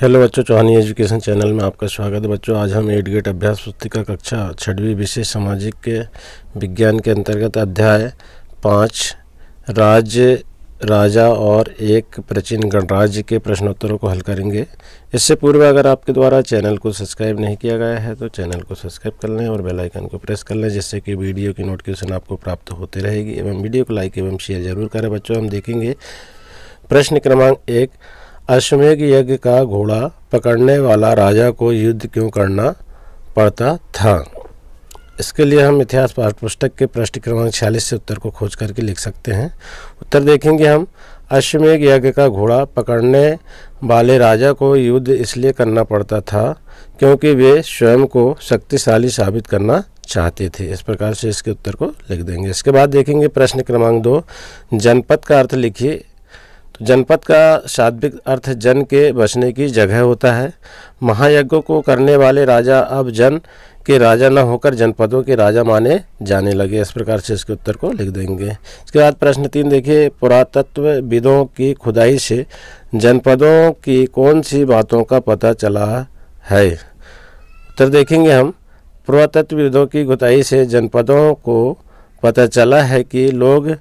hello बच्चों चौहानी education channel में आपका स्वागत है बच्चों आज हम एट गेट अभ्यास पुस्तिका कक्षा छठवीं विशेष सामाजिक के विज्ञान के अंतर्गत अध्याय पाँच राज्य राजा और एक प्राचीन गणराज्य के प्रश्नोत्तरों को हल करेंगे इससे पूर्व अगर आपके द्वारा चैनल को सब्सक्राइब नहीं किया गया है तो चैनल को सब्सक्राइब कर लें और बेलाइकन को प्रेस कर लें जिससे कि वीडियो की नोटिफिकेशन आपको प्राप्त होते रहेगी एवं वीडियो को लाइक एवं शेयर जरूर करें बच्चों हम देखेंगे प्रश्न क्रमांक एक अश्वमेघ यज्ञ का घोड़ा पकड़ने वाला राजा को युद्ध क्यों करना पड़ता था इसके लिए हम इतिहास पाठ पुस्तक के प्रश्न क्रमांक छियालीस से उत्तर को खोज करके लिख सकते हैं उत्तर देखेंगे हम अश्वमेघ यज्ञ का घोड़ा पकड़ने वाले राजा को युद्ध इसलिए करना पड़ता था क्योंकि वे स्वयं को शक्तिशाली साबित करना चाहते थे इस प्रकार से इसके उत्तर को लिख देंगे इसके बाद देखेंगे प्रश्न क्रमांक दो जनपद का अर्थ लिखिए तो जनपद का शाब्दिक अर्थ जन के बसने की जगह होता है महायज्ञों को करने वाले राजा अब जन के राजा न होकर जनपदों के राजा माने जाने लगे इस प्रकार से इसके उत्तर को लिख देंगे इसके बाद प्रश्न तीन देखिए पुरातत्व विदों की खुदाई से जनपदों की कौन सी बातों का पता चला है उत्तर देखेंगे हम पुरातत्वविदों की खुदाई से जनपदों को पता चला है कि लोग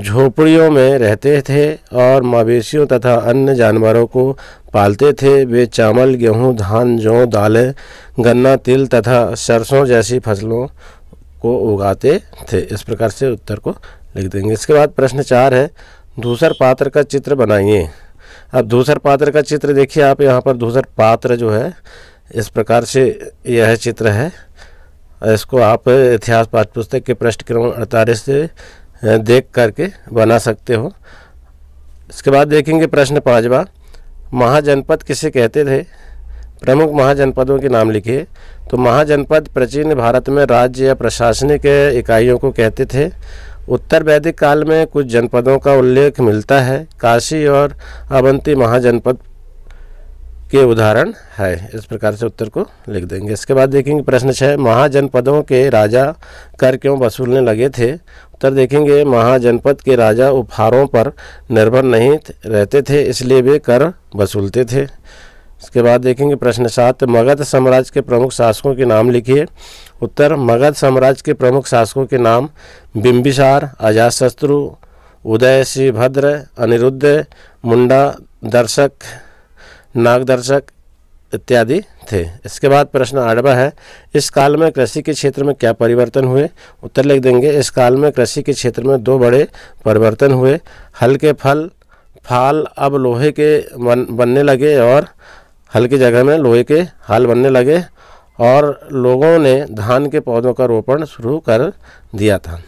झोपड़ियों में रहते थे और मवेशियों तथा अन्य जानवरों को पालते थे वे चावल गेहूं धान जौ दालें गन्ना तिल तथा सरसों जैसी फसलों को उगाते थे इस प्रकार से उत्तर को लिख देंगे इसके बाद प्रश्न चार है दूसर पात्र का चित्र बनाइए अब दूसर पात्र का चित्र देखिए आप यहाँ पर दूसर पात्र जो है इस प्रकार से यह चित्र है इसको आप इतिहास पाठ्य पुस्तक के पृष्ठ क्रम अड़तालीस से देख करके बना सकते हो इसके बाद देखेंगे प्रश्न पाँचवा महाजनपद किसे कहते थे प्रमुख महाजनपदों के नाम लिखिए तो महाजनपद प्राचीन भारत में राज्य या प्रशासनिक इकाइयों को कहते थे उत्तर वैदिक काल में कुछ जनपदों का उल्लेख मिलता है काशी और अवंती महाजनपद के उदाहरण है इस प्रकार से उत्तर को लिख देंगे इसके बाद देखेंगे प्रश्न छः महाजनपदों के राजा कर क्यों वसूलने लगे थे उत्तर देखेंगे महाजनपद के राजा उपहारों पर निर्भर नहीं रहते थे इसलिए वे कर वसूलते थे इसके बाद देखेंगे प्रश्न सात मगध साम्राज्य के प्रमुख शासकों के नाम लिखिए उत्तर मगध साम्राज्य के प्रमुख शासकों के नाम बिम्बिसार अजातशत्रु उदय श्रीभद्र अनिरुद्ध मुंडा दर्शक नागदर्शक इत्यादि थे इसके बाद प्रश्न आठवा है इस काल में कृषि के क्षेत्र में क्या परिवर्तन हुए उत्तर लिख देंगे इस काल में कृषि के क्षेत्र में दो बड़े परिवर्तन हुए हल्के फल फाल अब लोहे के बन, बनने लगे और हल्की जगह में लोहे के हाल बनने लगे और लोगों ने धान के पौधों का रोपण शुरू कर दिया था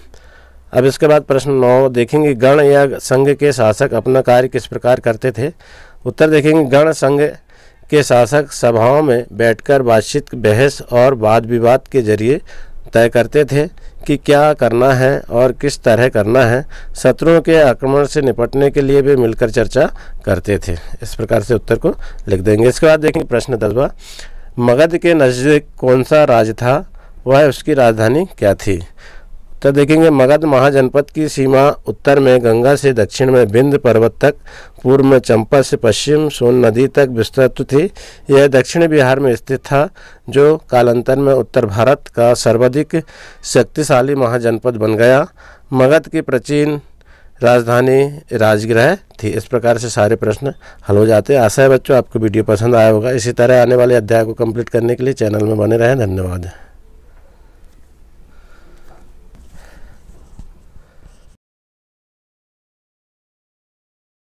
अब इसके बाद प्रश्न नौ देखेंगे गण या संघ के शासक अपना कार्य किस प्रकार करते थे उत्तर देखेंगे गण संघ के शासक सभाओं में बैठकर बातचीत बहस और वाद विवाद के जरिए तय करते थे कि क्या करना है और किस तरह करना है शत्रुओं के आक्रमण से निपटने के लिए भी मिलकर चर्चा करते थे इस प्रकार से उत्तर को लिख देंगे इसके बाद देखेंगे प्रश्न दसवा मगध के नज़दीक कौन सा राज्य था वह उसकी राजधानी क्या थी तो देखेंगे मगध महाजनपद की सीमा उत्तर में गंगा से दक्षिण में बिंद पर्वत तक पूर्व में चंपा से पश्चिम सोन नदी तक विस्तृत थी यह दक्षिण बिहार में स्थित था जो कालांतर में उत्तर भारत का सर्वाधिक शक्तिशाली महाजनपद बन गया मगध की प्राचीन राजधानी राजगृह थी इस प्रकार से सारे प्रश्न हल हो जाते हैं आशा है बच्चों आपको वीडियो पसंद आया होगा इसी तरह आने वाले अध्याय को कंप्लीट करने के लिए चैनल में बने रहें धन्यवाद